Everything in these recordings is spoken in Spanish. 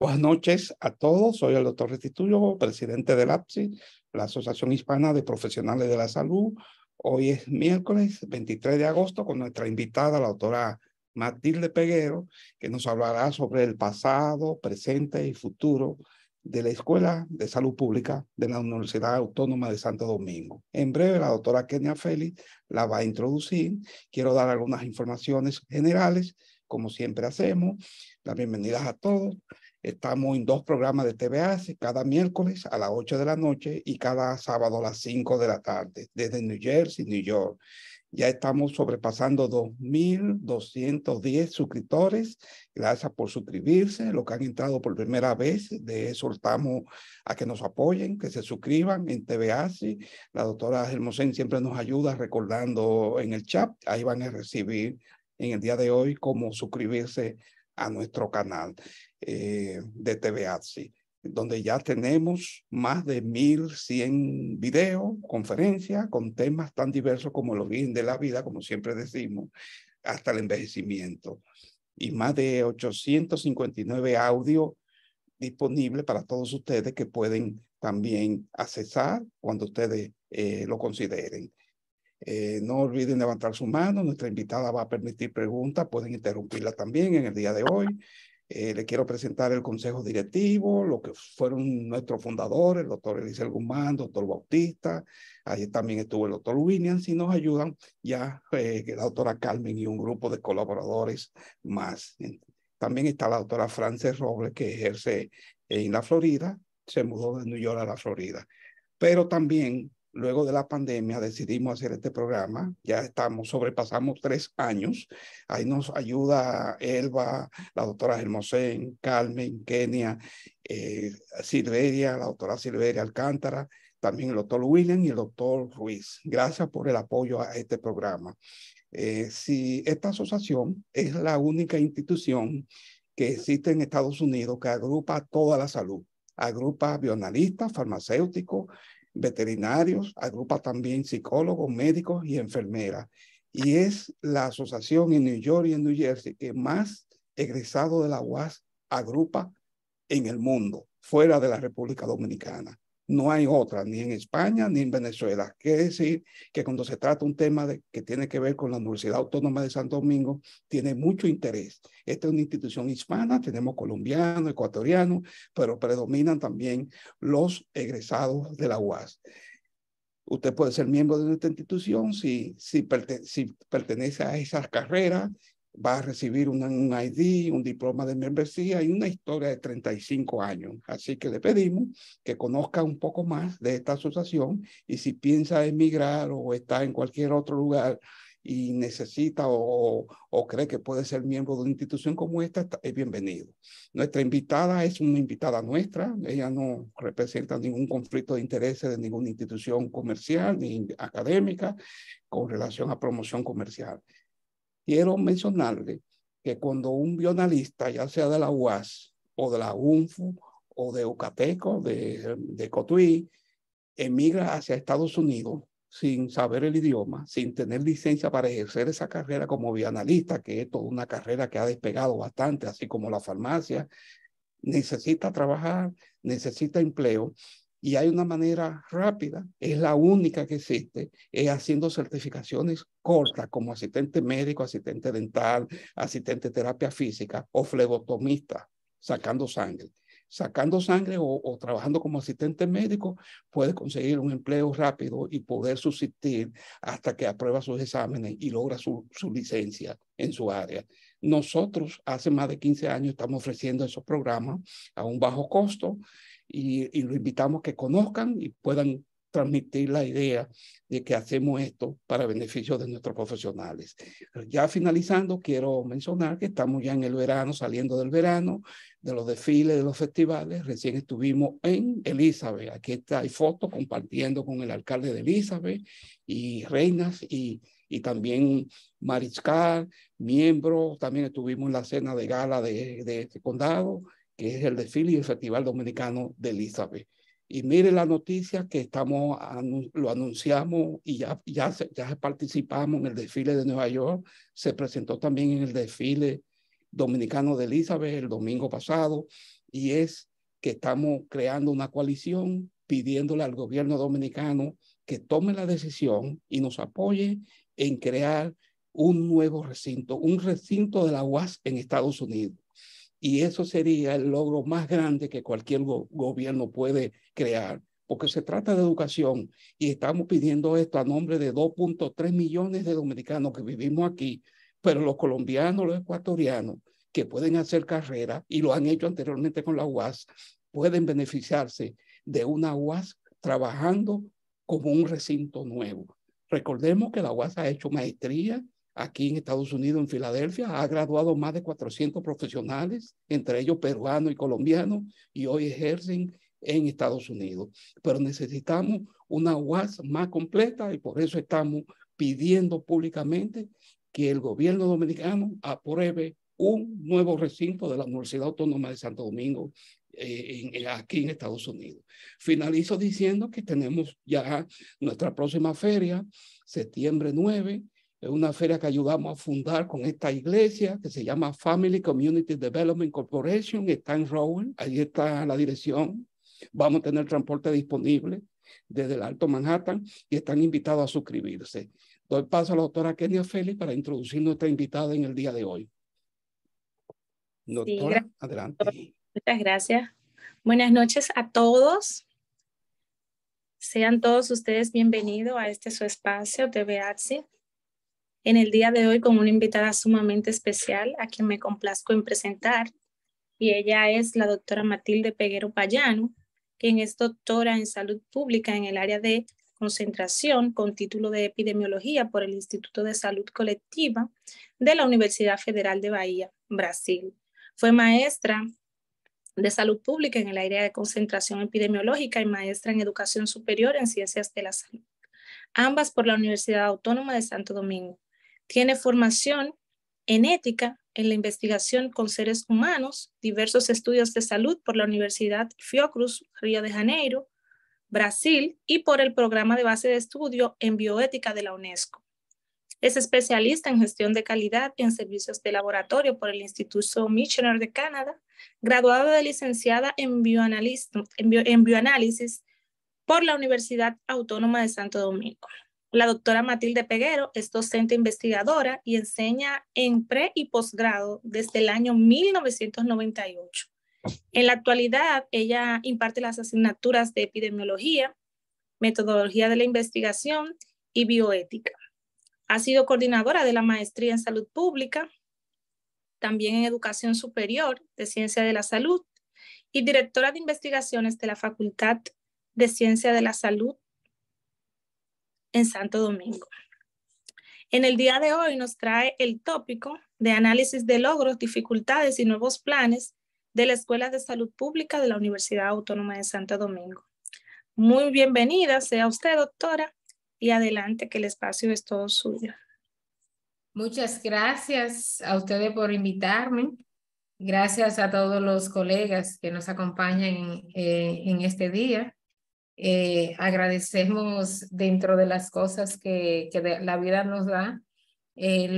Buenas noches a todos. Soy el doctor Restituyo, presidente del APSI, la Asociación Hispana de Profesionales de la Salud. Hoy es miércoles 23 de agosto con nuestra invitada, la doctora Matilde Peguero, que nos hablará sobre el pasado, presente y futuro de la Escuela de Salud Pública de la Universidad Autónoma de Santo Domingo. En breve, la doctora Kenia Félix la va a introducir. Quiero dar algunas informaciones generales, como siempre hacemos. Las bienvenidas a todos. Estamos en dos programas de TVA, cada miércoles a las 8 de la noche y cada sábado a las 5 de la tarde, desde New Jersey, New York. Ya estamos sobrepasando 2.210 suscriptores. Gracias por suscribirse, los que han entrado por primera vez. De estamos a que nos apoyen, que se suscriban en TVASI. La doctora Hermosén siempre nos ayuda recordando en el chat. Ahí van a recibir en el día de hoy cómo suscribirse a nuestro canal. Eh, de TVAZI, donde ya tenemos más de 1.100 videos, conferencias con temas tan diversos como los bienes de la vida, como siempre decimos, hasta el envejecimiento, y más de 859 audios disponibles para todos ustedes que pueden también accesar cuando ustedes eh, lo consideren. Eh, no olviden levantar su mano, nuestra invitada va a permitir preguntas, pueden interrumpirla también en el día de hoy. Eh, le quiero presentar el consejo directivo, lo que fueron nuestros fundadores, el doctor Elisel Guzmán, doctor Bautista, allí también estuvo el doctor Williams y nos ayudan ya eh, la doctora Carmen y un grupo de colaboradores más. También está la doctora Frances Robles, que ejerce en la Florida, se mudó de New York a la Florida. Pero también Luego de la pandemia decidimos hacer este programa. Ya estamos, sobrepasamos tres años. Ahí nos ayuda Elba, la doctora Hermosén, Carmen, Kenia, eh, Silveria, la doctora Silveria Alcántara, también el doctor William y el doctor Ruiz. Gracias por el apoyo a este programa. Eh, si esta asociación es la única institución que existe en Estados Unidos que agrupa toda la salud, agrupa bioanalistas, farmacéuticos, veterinarios, agrupa también psicólogos, médicos y enfermeras. Y es la asociación en New York y en New Jersey que más egresados de la UAS agrupa en el mundo, fuera de la República Dominicana. No hay otra, ni en España ni en Venezuela. Quiere decir que cuando se trata un tema que tiene que ver con la Universidad Autónoma de Santo Domingo, tiene mucho interés. Esta es una institución hispana, tenemos colombianos, ecuatorianos, pero predominan también los egresados de la UAS. Usted puede ser miembro de esta institución si, si pertenece a esas carreras, va a recibir un, ID, un diploma de membresía y una historia de 35 años. Así que le pedimos que conozca un poco más de esta asociación y si piensa emigrar o está en cualquier otro lugar y necesita o, o, cree que puede ser miembro de una institución como esta, es bienvenido. Nuestra invitada es una invitada nuestra, ella no representa ningún conflicto de intereses de ninguna institución comercial ni académica con relación a promoción comercial. Quiero mencionarle que cuando un bionalista, ya sea de la UAS o de la UNFU o de Ucateco, de, de Cotuí, emigra hacia Estados Unidos sin saber el idioma, sin tener licencia para ejercer esa carrera como bioanalista, que es toda una carrera que ha despegado bastante, así como la farmacia, necesita trabajar, necesita empleo y hay una manera rápida, es la única que existe, es haciendo certificaciones cortas como asistente médico, asistente dental, asistente de terapia física o flebotomista, sacando sangre sacando sangre o, trabajando como asistente médico, puede conseguir un empleo rápido y poder subsistir hasta que aprueba sus exámenes y logra su, su licencia en su área. Nosotros hace más de 15 años estamos ofreciendo esos programas a un bajo costo y, lo invitamos que conozcan y puedan transmitir la idea de que hacemos esto para beneficio de nuestros profesionales. Ya finalizando, quiero mencionar que estamos ya en el verano, saliendo del verano, de los desfiles, de los festivales. Recién estuvimos en Elizabeth. Aquí está, hay fotos compartiendo con el alcalde de Elizabeth y Reinas y, y también Mariscal, miembro. También estuvimos en la cena de gala de, de, de este condado que es el desfile y el Festival Dominicano de Elizabeth. Y mire la noticia que estamos, lo anunciamos y ya, ya, ya participamos en el desfile de Nueva York. Se presentó también en el desfile dominicano de Elizabeth el domingo pasado. Y es que estamos creando una coalición pidiéndole al gobierno dominicano que tome la decisión y nos apoye en crear un nuevo recinto, un recinto de la UAS en Estados Unidos y eso sería el logro más grande que cualquier gobierno puede crear, porque se trata de educación y estamos pidiendo esto a nombre de 2.3 millones de dominicanos que vivimos aquí, pero los colombianos, los ecuatorianos que pueden hacer carrera y lo han hecho anteriormente con la UAS, pueden beneficiarse de una UAS trabajando como un recinto nuevo. Recordemos que la UAS ha hecho maestría aquí en Estados Unidos, en Filadelfia, ha graduado más de 400 profesionales, entre ellos peruanos y colombianos, y hoy ejercen en Estados Unidos. Pero necesitamos una UAS más completa y por eso estamos pidiendo públicamente que el gobierno dominicano apruebe un nuevo recinto de la Universidad Autónoma de Santo Domingo eh, en, eh, aquí en Estados Unidos. Finalizo diciendo que tenemos ya nuestra próxima feria, septiembre 9, es una feria que ayudamos a fundar con esta iglesia que se llama Family Community Development Corporation. Está en Rowan, ahí está la dirección. Vamos a tener transporte disponible desde el Alto Manhattan y están invitados a suscribirse. Doy paso a la doctora Kenia Félix para introducir nuestra invitada en el día de hoy. Doctora, adelante. Muchas gracias. Buenas noches a todos. Sean todos ustedes bienvenidos a este su espacio de en el día de hoy con una invitada sumamente especial a quien me complazco en presentar. Y ella es la doctora Matilde Peguero Payano, quien es doctora en salud pública en el área de concentración con título de epidemiología por el Instituto de Salud Colectiva de la Universidad Federal de Bahía, Brasil. Fue maestra de salud pública en el área de concentración epidemiológica y maestra en educación superior en ciencias de la salud, ambas por la Universidad Autónoma de Santo Domingo. Tiene formación en ética en la investigación con seres humanos, diversos estudios de salud por la Universidad Fiocruz, Río de Janeiro, Brasil, y por el programa de base de estudio en bioética de la UNESCO. Es especialista en gestión de calidad en servicios de laboratorio por el Instituto Michener de Canadá, graduada de licenciada en, en bioanálisis por la Universidad Autónoma de Santo Domingo. La doctora Matilde Peguero es docente investigadora y enseña en pre y posgrado desde el año 1998. En la actualidad, ella imparte las asignaturas de epidemiología, metodología de la investigación y bioética. Ha sido coordinadora de la maestría en salud pública, también en educación superior de ciencia de la salud y directora de investigaciones de la Facultad de Ciencia de la Salud en Santo Domingo. En el día de hoy nos trae el tópico de análisis de logros, dificultades y nuevos planes de la Escuela de Salud Pública de la Universidad Autónoma de Santo Domingo. Muy bienvenida sea usted, doctora, y adelante que el espacio es todo suyo. Muchas gracias a ustedes por invitarme. Gracias a todos los colegas que nos acompañan en, eh, en este día. Eh, agradecemos dentro de las cosas que, que la vida nos da, eh,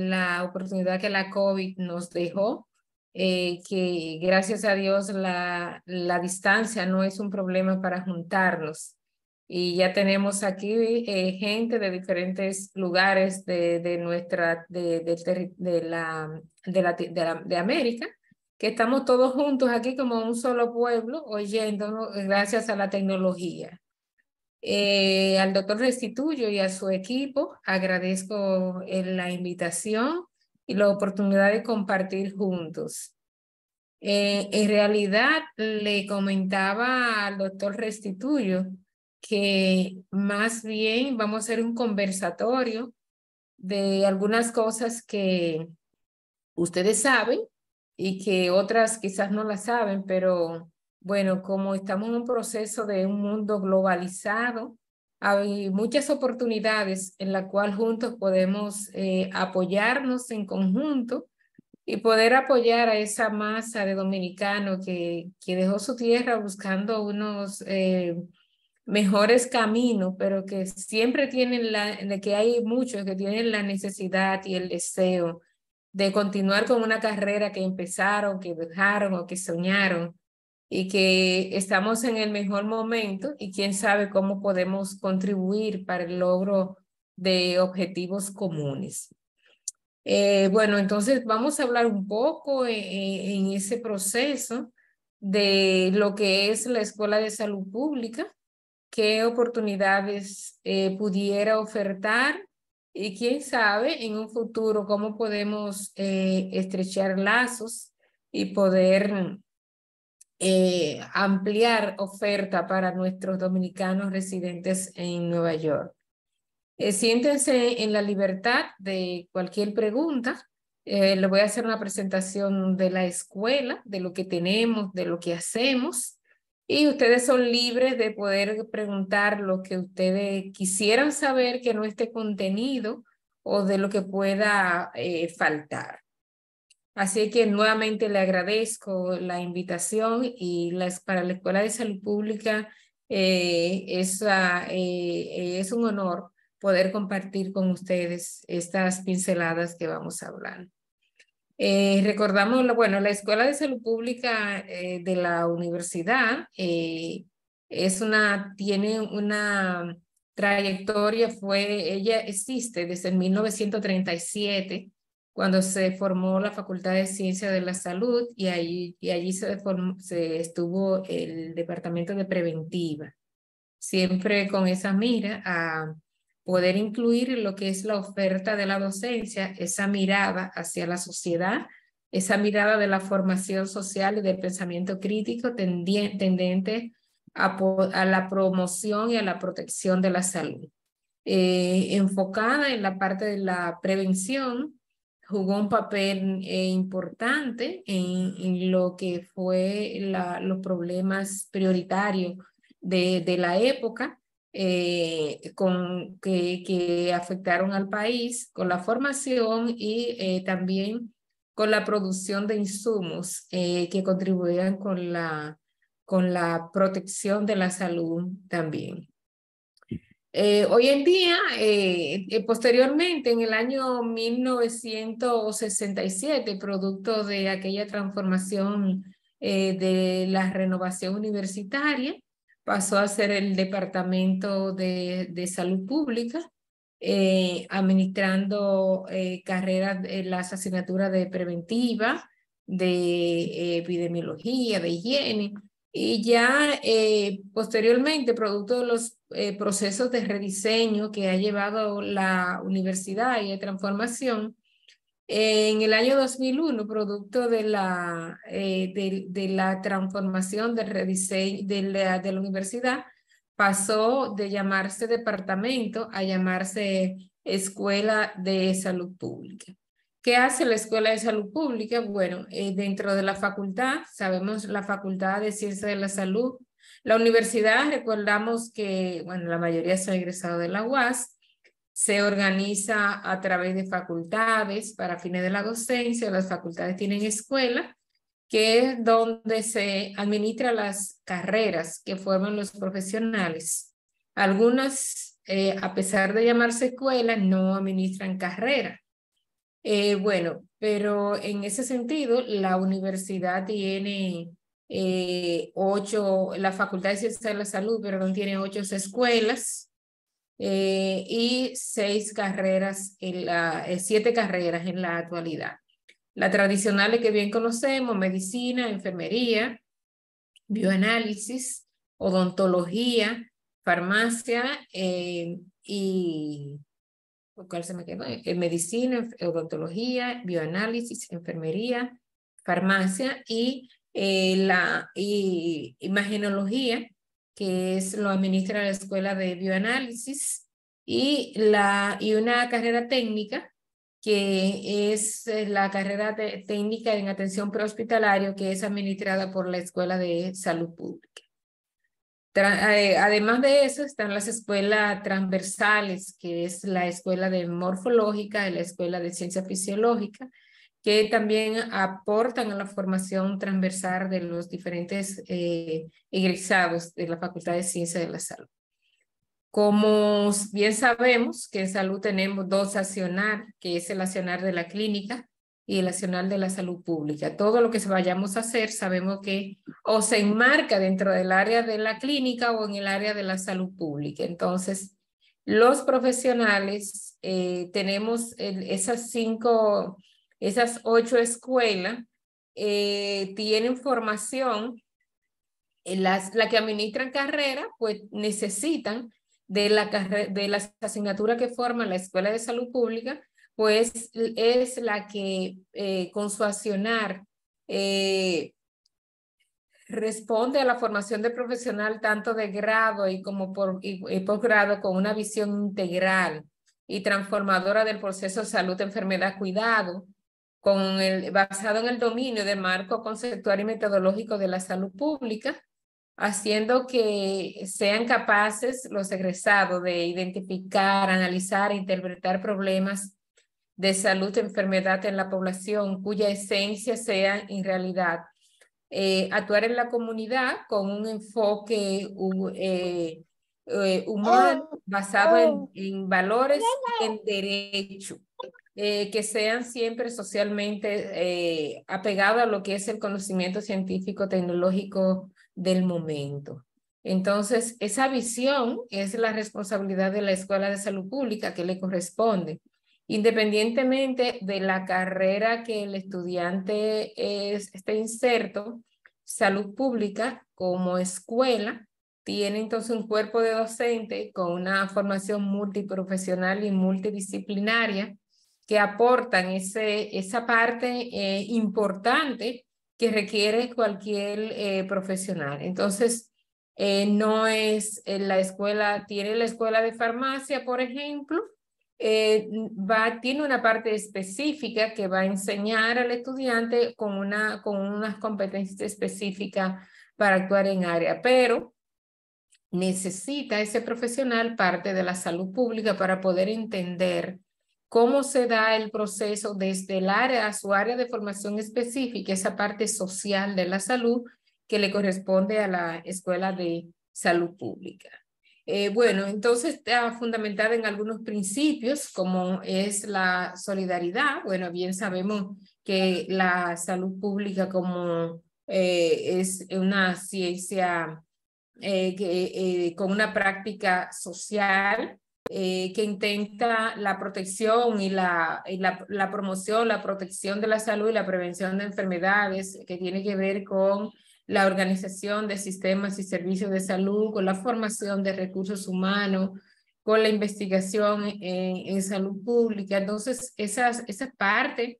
la oportunidad que la COVID nos dejó, eh, que gracias a Dios la, la distancia no es un problema para juntarnos. Y ya tenemos aquí gente de diferentes lugares de, nuestra, de, la, de América, estamos todos juntos aquí como un solo pueblo, oyéndonos gracias a la tecnología. Eh, al doctor Restituyo y a su equipo agradezco eh, la invitación y la oportunidad de compartir juntos. Eh, en realidad le comentaba al doctor Restituyo que más bien vamos a hacer un conversatorio de algunas cosas que ustedes saben y que otras quizás no la saben, pero bueno, como estamos en un proceso de un mundo globalizado, hay muchas oportunidades en la cual juntos podemos eh, apoyarnos en conjunto y poder apoyar a esa masa de dominicanos que, que dejó su tierra buscando unos eh, mejores caminos, pero que siempre tienen la, que hay muchos que tienen la necesidad y el deseo de continuar con una carrera que empezaron, que dejaron o que soñaron y que estamos en el mejor momento y quién sabe cómo podemos contribuir para el logro de objetivos comunes. Eh, bueno, entonces vamos a hablar un poco en, ese proceso de lo que es la Escuela de Salud Pública, qué oportunidades eh, pudiera ofertar y quién sabe en un futuro cómo podemos eh, estrechar lazos y poder eh, ampliar oferta para nuestros dominicanos residentes en Nueva York. Eh, siéntense en la libertad de cualquier pregunta. Les voy a hacer una presentación de la escuela, de lo que tenemos, de lo que hacemos. Y ustedes son libres de poder preguntar lo que ustedes quisieran saber que no esté contenido o de lo que pueda eh, faltar. Así que nuevamente le agradezco la invitación y para la Escuela de Salud Pública eh, es, eh, es un honor poder compartir con ustedes estas pinceladas que vamos a hablar. Eh, recordamos, bueno, la Escuela de Salud Pública eh, de la universidad eh, es una, tiene una trayectoria, fue, ella existe desde 1937, cuando se formó la Facultad de Ciencias de la Salud y allí, y allí se, se estuvo el Departamento de Preventiva, siempre con esa mira a poder incluir lo que es la oferta de la docencia, esa mirada hacia la sociedad, esa mirada de la formación social y del pensamiento crítico tendente a, la promoción y a la protección de la salud. Eh, enfocada en la parte de la prevención, jugó un papel eh, importante en, lo que fue los problemas prioritarios de la época eh, con, que, que, afectaron al país, con la formación y eh, también con la producción de insumos eh, que contribuían con la, con la protección de la salud también. hoy en día, posteriormente, en el año 1967, producto de aquella transformación de la renovación universitaria, pasó a ser el Departamento de, Salud Pública, eh, administrando eh, carreras, en eh, las asignaturas de preventiva, de epidemiología, de higiene, y ya posteriormente, producto de los procesos de rediseño que ha llevado la universidad y de transformación, en el año 2001, producto de la, eh, de, la transformación del rediseño de la, universidad, pasó de llamarse departamento a llamarse Escuela de Salud Pública. ¿Qué hace la Escuela de Salud Pública? Bueno, eh, dentro de la facultad, sabemos la Facultad de Ciencias de la Salud, la universidad, recordamos que, bueno, la mayoría se ha egresado de la UAS, se organiza a través de facultades para fines de la docencia. Las facultades tienen escuela, que es donde se administran las carreras que forman los profesionales. Algunas, eh, a pesar de llamarse escuela, no administran carrera. Eh, bueno, pero en ese sentido, la universidad tiene eh, ocho, la Facultad de Ciencias de la Salud, perdón, tiene ocho escuelas eh, y seis carreras, en la, eh, siete carreras en la actualidad. Las tradicionales que bien conocemos, medicina, enfermería, bioanálisis, odontología, farmacia eh, y ¿cuál se me quedó? medicina, odontología, bioanálisis, enfermería, farmacia y la y imagenología, que es, lo administra la Escuela de Bioanálisis, y, la, y una carrera técnica, que es eh, la carrera técnica en atención prehospitalaria, que es administrada por la Escuela de Salud Pública. Eh, además de eso, están las escuelas transversales, que es la Escuela de Morfológica y la Escuela de Ciencia Fisiológica, que también aportan a la formación transversal de los diferentes eh, egresados de la Facultad de Ciencias de la Salud. Como bien sabemos que en salud tenemos dos accionar, que es el accionar de la clínica y el accionar de la salud pública. Todo lo que vayamos a hacer sabemos que o se enmarca dentro del área de la clínica o en el área de la salud pública. Entonces, los profesionales eh, tenemos esas cinco esas ocho escuelas eh, tienen formación, eh, las, la que administran carrera, pues necesitan de la, de asignatura que forma la Escuela de Salud Pública, pues es la que eh, con su accionar responde a la formación de profesional tanto de grado y como por, posgrado con una visión integral y transformadora del proceso salud, enfermedad, cuidado, con el, basado en el dominio de marco conceptual y metodológico de la salud pública, haciendo que sean capaces los egresados de identificar, analizar e interpretar problemas de salud, enfermedad en la población cuya esencia sea en realidad eh, actuar en la comunidad con un enfoque eh, eh, humano oh, basado En, oh. en, valores y en derecho. Eh, que sean siempre socialmente eh, apegados a lo que es el conocimiento científico tecnológico del momento. Entonces, esa visión es la responsabilidad de la Escuela de Salud Pública que le corresponde. Independientemente de la carrera que el estudiante es, esté inserto, salud pública como escuela tiene entonces un cuerpo de docente con una formación multiprofesional y multidisciplinaria que aportan ese, esa parte eh, importante que requiere cualquier eh, profesional. Entonces, eh, no es la escuela, tiene la escuela de farmacia, por ejemplo, va, tiene una parte específica que va a enseñar al estudiante con, una, con unas competencias específicas para actuar en área, pero necesita ese profesional parte de la salud pública para poder entender cómo se da el proceso desde el área, su área de formación específica, esa parte social de la salud que le corresponde a la Escuela de Salud Pública. Eh, bueno, entonces está fundamentada en algunos principios como es la solidaridad. Bueno, bien sabemos que la salud pública como eh, es una ciencia eh, con una práctica social eh, que intenta la protección y, la, promoción, la protección de la salud y la prevención de enfermedades, que tiene que ver con la organización de sistemas y servicios de salud, con la formación de recursos humanos, con la investigación en, salud pública. Entonces, esas, esa parte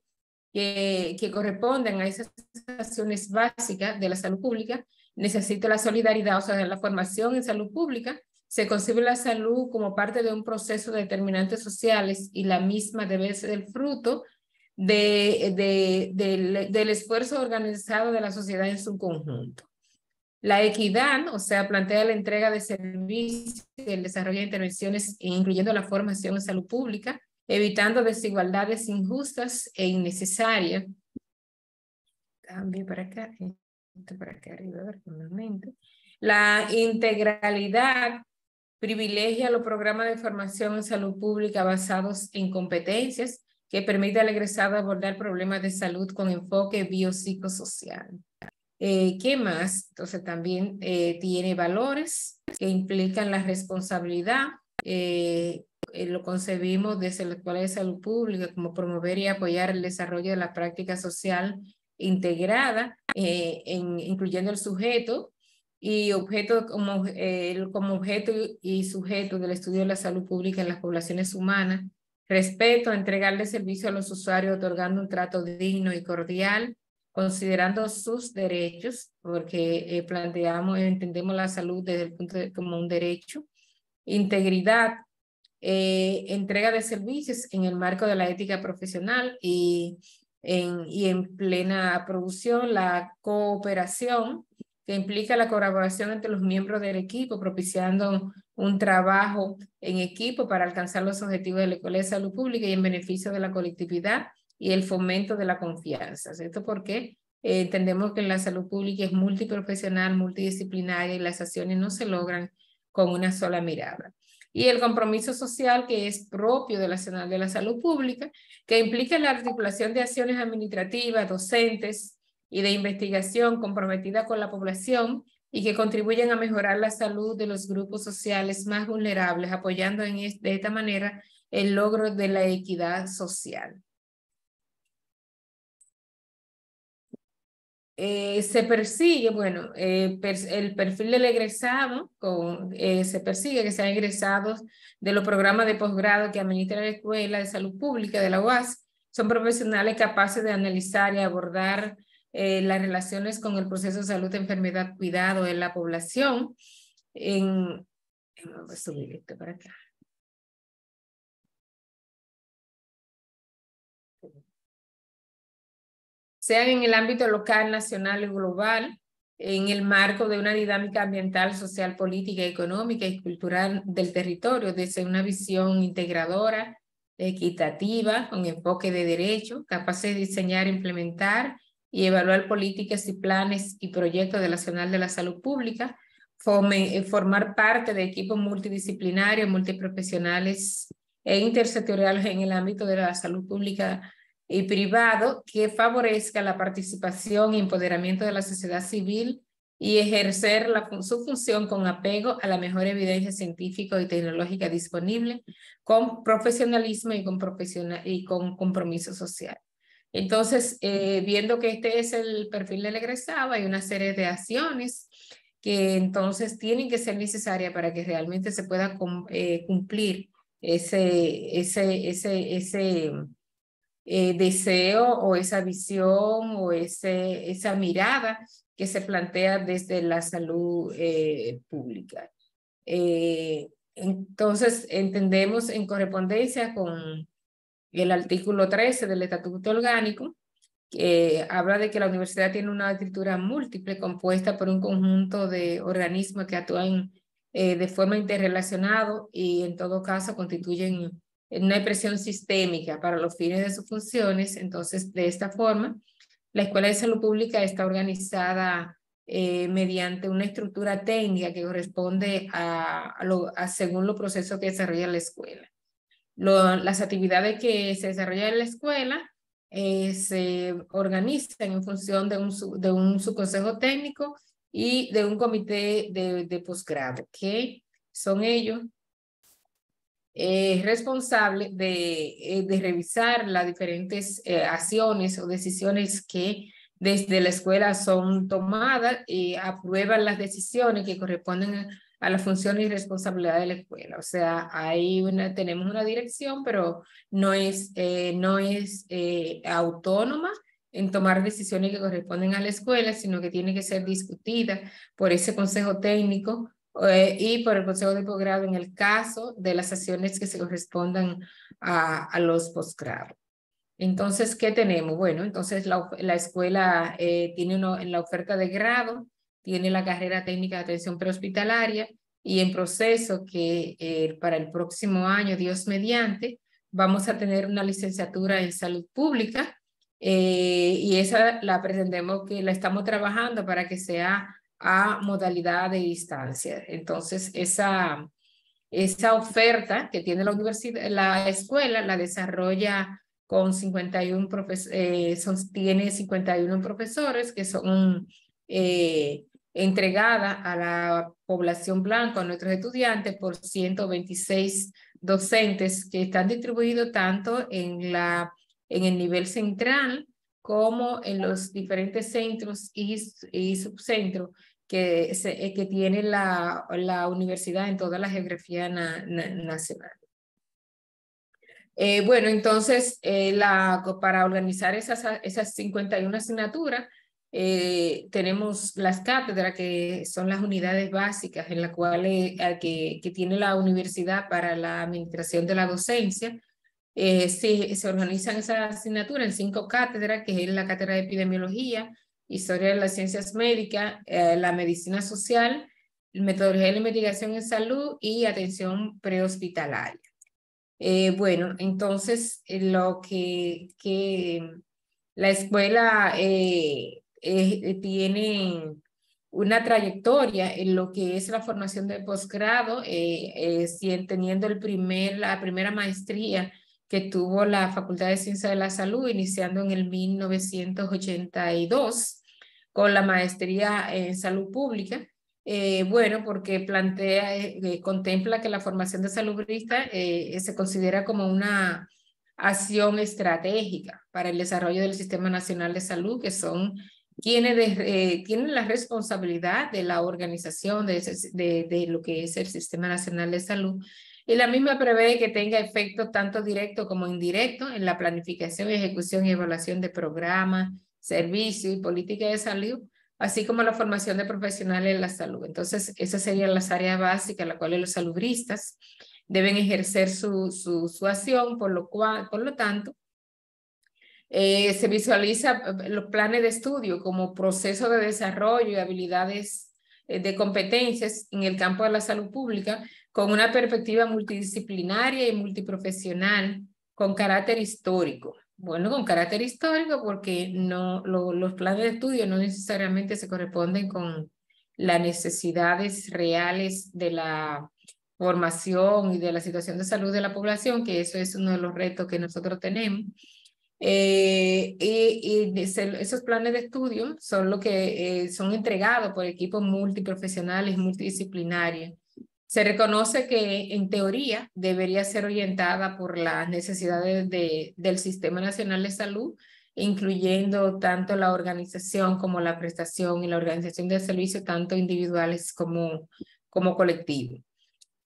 que, que corresponden a esas acciones básicas de la salud pública necesita la solidaridad, o sea, la formación en salud pública se concibe la salud como parte de un proceso de determinantes sociales y la misma debe ser el fruto de, de, del, esfuerzo organizado de la sociedad en su conjunto. La equidad, o sea, plantea la entrega de servicios, el desarrollo de intervenciones, incluyendo la formación en salud pública, evitando desigualdades injustas e innecesarias. Cambio para acá, este para acá arriba, a La integralidad privilegia los programas de formación en salud pública basados en competencias que permite al egresado abordar problemas de salud con enfoque biopsicosocial. Eh, ¿Qué más? Entonces también eh, tiene valores que implican la responsabilidad. Eh, lo concebimos desde la Escuela de Salud Pública como promover y apoyar el desarrollo de la práctica social integrada, incluyendo el sujeto y objeto como, eh, como objeto y sujeto del estudio de la salud pública en las poblaciones humanas, respeto a entregarle servicio a los usuarios otorgando un trato digno y cordial, considerando sus derechos, porque planteamos eh, planteamos, entendemos la salud desde el punto de, como un derecho, integridad, eh, entrega de servicios en el marco de la ética profesional y en, y en plena producción, la cooperación, que implica la colaboración entre los miembros del equipo, propiciando un trabajo en equipo para alcanzar los objetivos de la Escuela de Salud Pública y en beneficio de la colectividad y el fomento de la confianza. ¿Esto porque eh, entendemos que la salud pública es multiprofesional, multidisciplinaria y las acciones no se logran con una sola mirada. Y el compromiso social que es propio de la Nacional de la Salud Pública, que implica la articulación de acciones administrativas, docentes, y de investigación comprometida con la población y que contribuyen a mejorar la salud de los grupos sociales más vulnerables, apoyando en de esta manera el logro de la equidad social. Eh, se persigue, bueno, eh, el perfil del egresado con, eh, se persigue que sean egresados de los programas de posgrado que administra la Escuela de Salud Pública de la UAS. Son profesionales capaces de analizar y abordar eh, las relaciones con el proceso de salud, enfermedad, cuidado en la población. En, sean en el ámbito local, nacional y global, en el marco de una dinámica ambiental, social, política, económica y cultural del territorio, desde una visión integradora, equitativa, con enfoque de derecho, capaces de diseñar implementar y evaluar políticas y planes y proyectos de la Nacional de la Salud Pública, eh, formar parte de equipos multidisciplinarios, multiprofesionales e intersectoriales en el ámbito de la salud pública y privado que favorezca la participación y empoderamiento de la sociedad civil y ejercer su función con apego a la mejor evidencia científica y tecnológica disponible, con profesionalismo y con compromiso social. Entonces, eh, viendo que este es el perfil del egresado, hay una serie de acciones que entonces tienen que ser necesarias para que realmente se pueda eh, cumplir ese, eh, deseo o esa visión o esa mirada que se plantea desde la salud pública. entonces, entendemos en correspondencia con, el artículo 13 del Estatuto Orgánico, que eh, habla de que la universidad tiene una estructura múltiple compuesta por un conjunto de organismos que actúan eh, de forma interrelacionada y en todo caso constituyen una expresión sistémica para los fines de sus funciones. Entonces, de esta forma, la Escuela de Salud Pública está organizada eh, mediante una estructura técnica que corresponde a, a según los procesos que desarrolla la escuela las actividades que se desarrollan en la escuela eh, se organizan en función de un, de un subconsejo técnico y de un comité de, posgrado, que son ellos eh, responsables de, eh, revisar las diferentes eh, acciones o decisiones que desde la escuela son tomadas y aprueban las decisiones que corresponden a a la función y responsabilidad de la escuela. O sea, hay tenemos una dirección, pero no es, eh, no es eh, autónoma en tomar decisiones que corresponden a la escuela, sino que tiene que ser discutida por ese consejo técnico eh, y por el consejo de posgrado en el caso de las acciones que se correspondan a, los posgrados. Entonces, ¿qué tenemos? Bueno, entonces la, la escuela tiene uno, en la oferta de grado, tiene la carrera técnica de atención prehospitalaria y en proceso que eh, para el próximo año, Dios mediante, vamos a tener una licenciatura en salud pública eh, y esa la pretendemos que la estamos trabajando para que sea a modalidad de distancia. Entonces, esa, esa oferta que tiene la universidad, la escuela la desarrolla con 51 profesores, eh, tiene 51 profesores que son eh, entregada a la población blanca, a nuestros estudiantes, por 126 docentes que están distribuidos tanto en, la, en el nivel central como en los diferentes centros y, subcentros que, que tiene la, la, universidad en toda la geografía nacional. Eh, bueno, entonces, eh, la, para organizar esas, esas 51 asignaturas, eh, tenemos las cátedras, que son las unidades básicas en las cuales eh, que, que, tiene la universidad para la administración de la docencia. Eh, se, se organizan esas asignaturas en cinco cátedras, que es la cátedra de epidemiología, historia de las ciencias médicas, la medicina social, metodología de la investigación en salud y atención prehospitalaria. bueno, entonces lo que, que la escuela eh, eh, eh, tienen una trayectoria en lo que es la formación de posgrado, eh, eh, teniendo el primer, la primera maestría que tuvo la Facultad de Ciencias de la Salud, iniciando en el 1982 con la maestría en salud pública. bueno, porque plantea, contempla que la formación de salubrista eh, se considera como una acción estratégica para el desarrollo del Sistema Nacional de Salud, que son eh, tiene, la responsabilidad de la organización de, lo que es el Sistema Nacional de Salud y la misma prevé que tenga efecto tanto directo como indirecto en la planificación, ejecución y evaluación de programas, servicios y políticas de salud, así como la formación de profesionales en la salud. Entonces, esas serían las áreas básicas en las cuales los salubristas deben ejercer su, su, su acción, por lo, cual, por lo tanto, eh, se visualiza eh, los planes de estudio como proceso de desarrollo y habilidades eh, de competencias en el campo de la salud pública con una perspectiva multidisciplinaria y multiprofesional con carácter histórico. Bueno, con carácter histórico porque no, los planes de estudio no necesariamente se corresponden con las necesidades reales de la formación y de la situación de salud de la población, que eso es uno de los retos que nosotros tenemos. Eh, y, esos planes de estudio son lo que eh, son entregados por equipos multiprofesionales, multidisciplinarios. Se reconoce que en teoría debería ser orientada por las necesidades del Sistema Nacional de Salud, incluyendo tanto la organización como la prestación y la organización de servicios, tanto individuales como, como colectivos.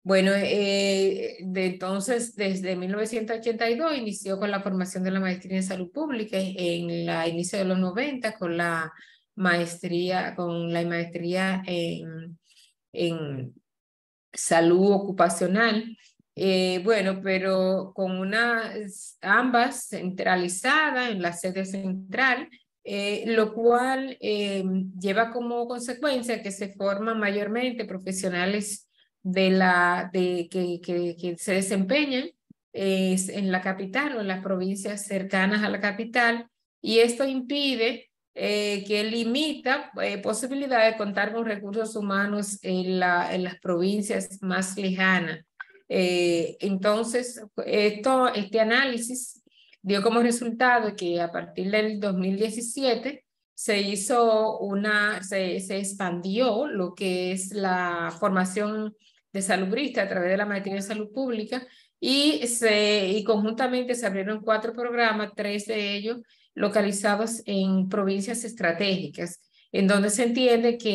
Bueno, eh, de entonces, desde 1982 inició con la formación de la maestría en salud pública, en la inicio de los 90 con la maestría, con la maestría en, salud ocupacional. Eh, bueno, pero con una, ambas centralizadas en la sede central, eh, lo cual lleva como consecuencia que se forman mayormente profesionales de la, de, que, que, se desempeñan es en la capital o en las provincias cercanas a la capital y esto impide eh, que limita eh, posibilidad de contar con recursos humanos en, la, en las provincias más lejanas. Eh, entonces, esto, este análisis dio como resultado que a partir del 2017 se hizo una, se, se expandió lo que es la formación de salubrista a través de la materia de salud pública y, se, conjuntamente se abrieron cuatro programas, tres de ellos localizados en provincias estratégicas, en donde se entiende que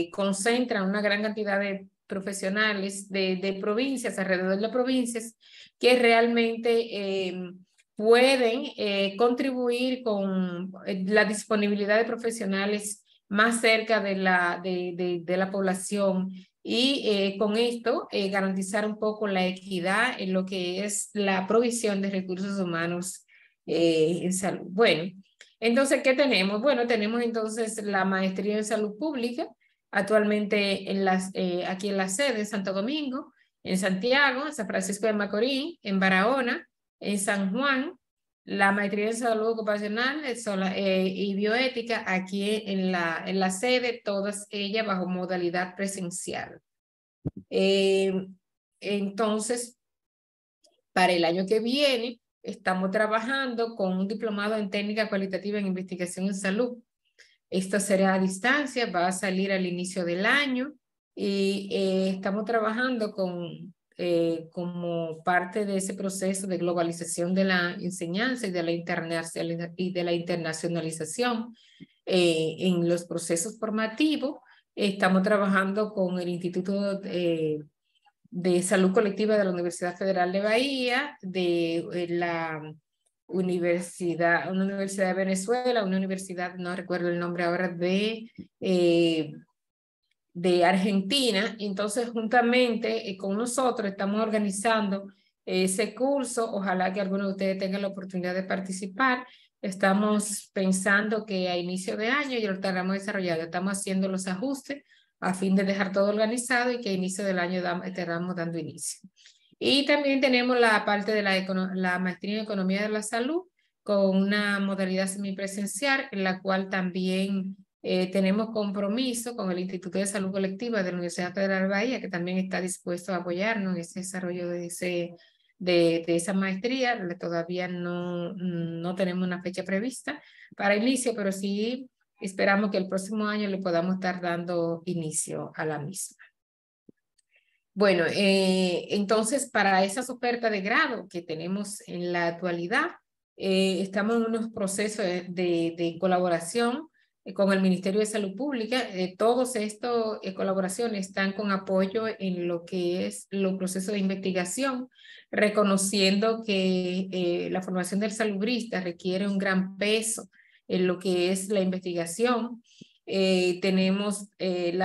eh, concentran una gran cantidad de profesionales de, provincias, alrededor de las provincias, que realmente em, pueden eh, contribuir con eh, la disponibilidad de profesionales más cerca de la, de, de la población y eh, con esto eh, garantizar un poco la equidad en lo que es la provisión de recursos humanos eh, en salud. Bueno, entonces, ¿qué tenemos? Bueno, tenemos entonces la maestría en salud pública, actualmente en las, aquí en la sede en Santo Domingo, en Santiago, en San Francisco de Macorís, en Barahona, en San Juan, la maestría en salud ocupacional eh, y bioética aquí en la, en la sede, todas ellas bajo modalidad presencial. Eh, entonces, para el año que viene, estamos trabajando con un diplomado en técnica cualitativa en investigación en salud. Esto será a distancia, va a salir al inicio del año y eh, estamos trabajando con, eh, como parte de ese proceso de globalización de la enseñanza y de la, y de la internacionalización eh, en los procesos formativos. Estamos trabajando con el Instituto de, Salud Colectiva de la Universidad Federal de Bahía, de, eh, la universidad, una universidad de Venezuela, una universidad, no recuerdo el nombre ahora, de de Argentina. Entonces, juntamente eh, con nosotros estamos organizando eh, ese curso. Ojalá que alguno de ustedes tenga la oportunidad de participar. Estamos pensando que a inicio de año ya lo estaremos desarrollando. Estamos haciendo los ajustes a fin de dejar todo organizado y que a inicio del año estaremos dando inicio. Y también tenemos la parte de la, la maestría en economía de la salud con una modalidad semipresencial en la cual también eh, tenemos compromiso con el Instituto de Salud Colectiva de la Universidad Federal de Bahía, que también está dispuesto a apoyarnos en ese desarrollo de, ese, de, esa maestría. Todavía no, no tenemos una fecha prevista para inicio, pero sí esperamos que el próximo año le podamos estar dando inicio a la misma. Bueno, eh, entonces para esa ofertas de grado que tenemos en la actualidad, eh, estamos en unos procesos de, de colaboración eh, con el Ministerio de Salud Pública. Eh, todos estos eh, colaboraciones están con apoyo en lo que es los procesos de investigación, reconociendo que eh, la formación del salubrista requiere un gran peso en lo que es la investigación. tenemos el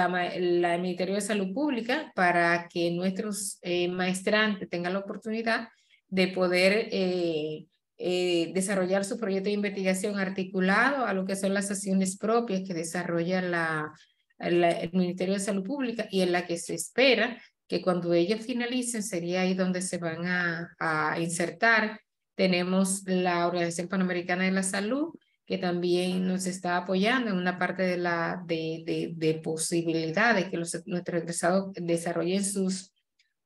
Ministerio de Salud Pública para que nuestros maestrantes tengan la oportunidad de poder eh, desarrollar su proyecto de investigación articulado a lo que son las acciones propias que desarrolla el Ministerio de Salud Pública y en la que se espera que cuando ellos finalicen sería ahí donde se van a, insertar. Tenemos la Organización Panamericana de la Salud, que también nos está apoyando en una parte de la de, de, posibilidades que los, nuestros egresados desarrollen sus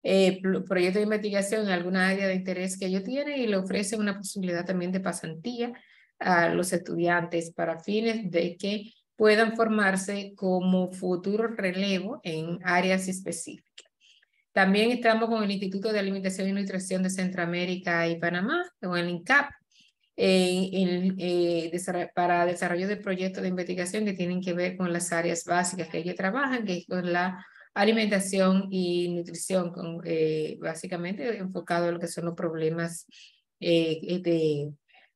eh, proyectos de investigación en alguna área de interés que ellos tienen y le ofrecen una posibilidad también de pasantía a los estudiantes para fines de que puedan formarse como futuro relevo en áreas específicas. También estamos con el Instituto de Alimentación y Nutrición de Centroamérica y Panamá, o el INCAP, eh, para desarrollo de proyectos de investigación que tienen que ver con las áreas básicas que ellos trabajan, que es con la alimentación y nutrición, con, eh, básicamente enfocado en lo que son los problemas eh, eh,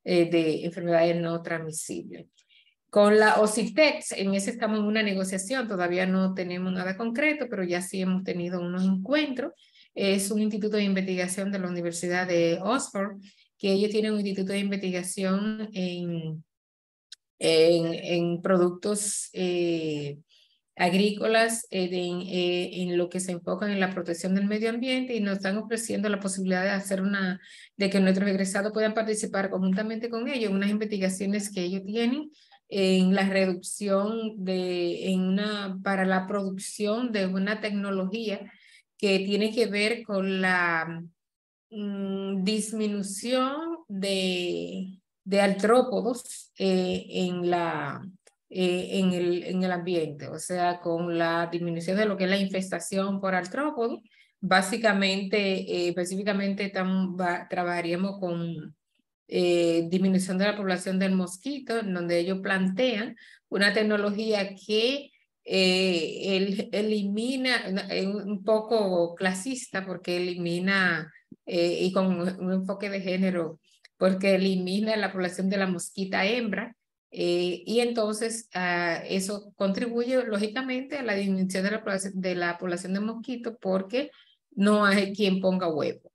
de, de enfermedades no transmisibles. Con la OCITEX, en ese estamos en una negociación, todavía no tenemos nada concreto, pero ya sí hemos tenido unos encuentros. Es un instituto de investigación de la Universidad de Oxford, que ellos tienen un instituto de investigación en, en, en productos agrícolas eh, eh, en, lo que se enfocan en la protección del medio ambiente y nos están ofreciendo la posibilidad de hacer una, de que nuestros egresados puedan participar conjuntamente con ellos en unas investigaciones que ellos tienen en la reducción de, en una, para la producción de una tecnología que tiene que ver con la mm, disminución de, de artrópodos eh, en la eh, en, el, en, el, ambiente, o sea, con la disminución de lo que es la infestación por artrópodo, básicamente, eh, específicamente, trabajaríamos con eh, disminución de la población del mosquito, en donde ellos plantean una tecnología que elimina, un poco clasista, porque elimina y con un enfoque de género, porque elimina la población de la mosquita hembra eh, y entonces ah, eso contribuye lógicamente a la disminución de la, población de mosquitos porque no hay quien ponga huevo.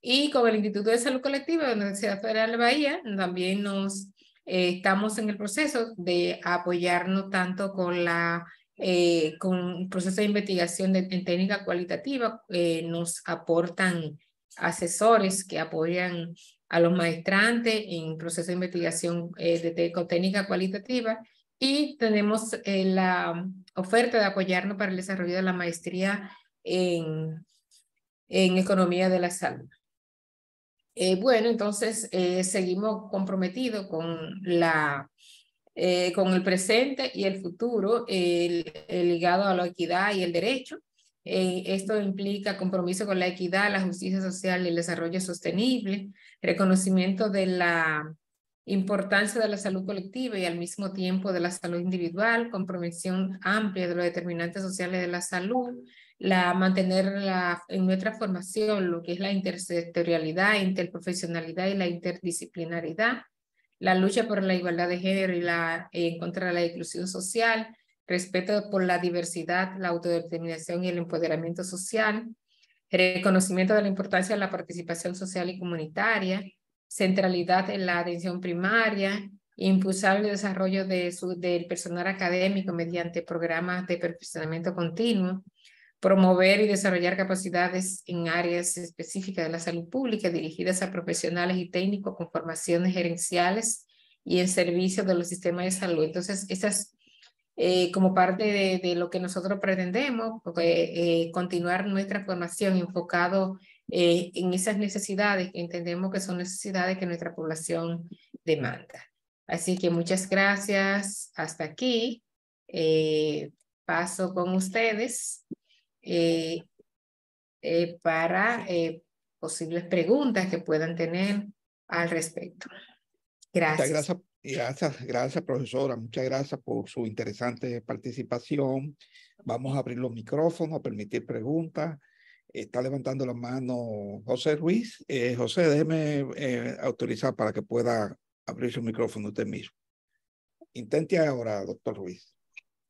Y con el Instituto de Salud Colectiva de la Universidad Federal de Bahía también nos eh, estamos en el proceso de apoyarnos tanto con la eh, con proceso de investigación en técnica cualitativa, nos aportan asesores que apoyan a los maestrantes en proceso de investigación eh, de, técnica cualitativa y tenemos eh, la oferta de apoyarnos para el desarrollo de la maestría en, economía de la salud. Eh, bueno, entonces seguimos comprometidos con, la, con el presente y el futuro ligado a la equidad y el derecho eh, esto implica compromiso con la equidad, la justicia social y el desarrollo sostenible, reconocimiento de la importancia de la salud colectiva y al mismo tiempo de la salud individual, comprensión amplia de los determinantes sociales de la salud, la, mantener la, en nuestra formación lo que es la intersectorialidad, interprofesionalidad y la interdisciplinaridad, la lucha por la igualdad de género y la, contra la exclusión social, respeto por la diversidad, la autodeterminación y el empoderamiento social, reconocimiento de la importancia de la participación social y comunitaria, centralidad en la atención primaria, impulsar el desarrollo del personal académico mediante programas de perfeccionamiento continuo, promover y desarrollar capacidades en áreas específicas de la salud pública dirigidas a profesionales y técnicos con formaciones gerenciales y en servicio de los sistemas de salud. Entonces, esas eh, como parte de, lo que nosotros pretendemos, pues, eh, continuar nuestra formación enfocado eh, en esas necesidades que entendemos que son necesidades que nuestra población demanda. Así que muchas gracias. Hasta aquí. Eh, paso con ustedes para posibles preguntas que puedan tener al respecto. gracias, gracias, gracias profesora, muchas gracias por su interesante participación. Vamos a abrir los micrófonos, a permitir preguntas. Está levantando la mano José Ruiz. Eh, José, déjeme eh, autorizar para que pueda abrir su micrófono usted mismo. Intente ahora, doctor Ruiz.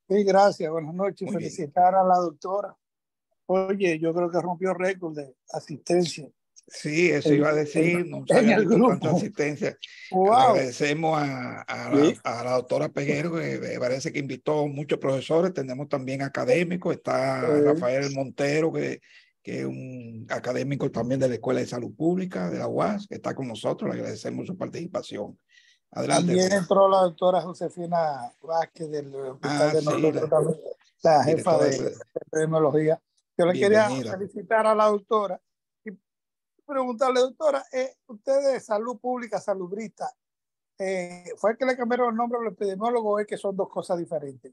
Sí, gracias. Buenas noches. Felicitar a la doctora. Oye, yo creo que rompió récord de asistencia. Sí, eso iba a decir, no cuánta asistencia. Agradecemos a, la, doctora Peguero, que parece que invitó muchos profesores, tenemos también académicos, está Rafael Montero, que, que, es un académico también de la Escuela de Salud Pública de la UAS, que está con nosotros, le agradecemos su participación. Adelante. También entró la doctora Josefina Vázquez del Hospital ah, la, jefa de, Tecnología. Yo le quería felicitar a la doctora preguntarle, doctora, eh, ustedes salud pública, salubrista, eh, ¿fue el que le cambiaron el nombre los epidemiólogo o es que son dos cosas diferentes?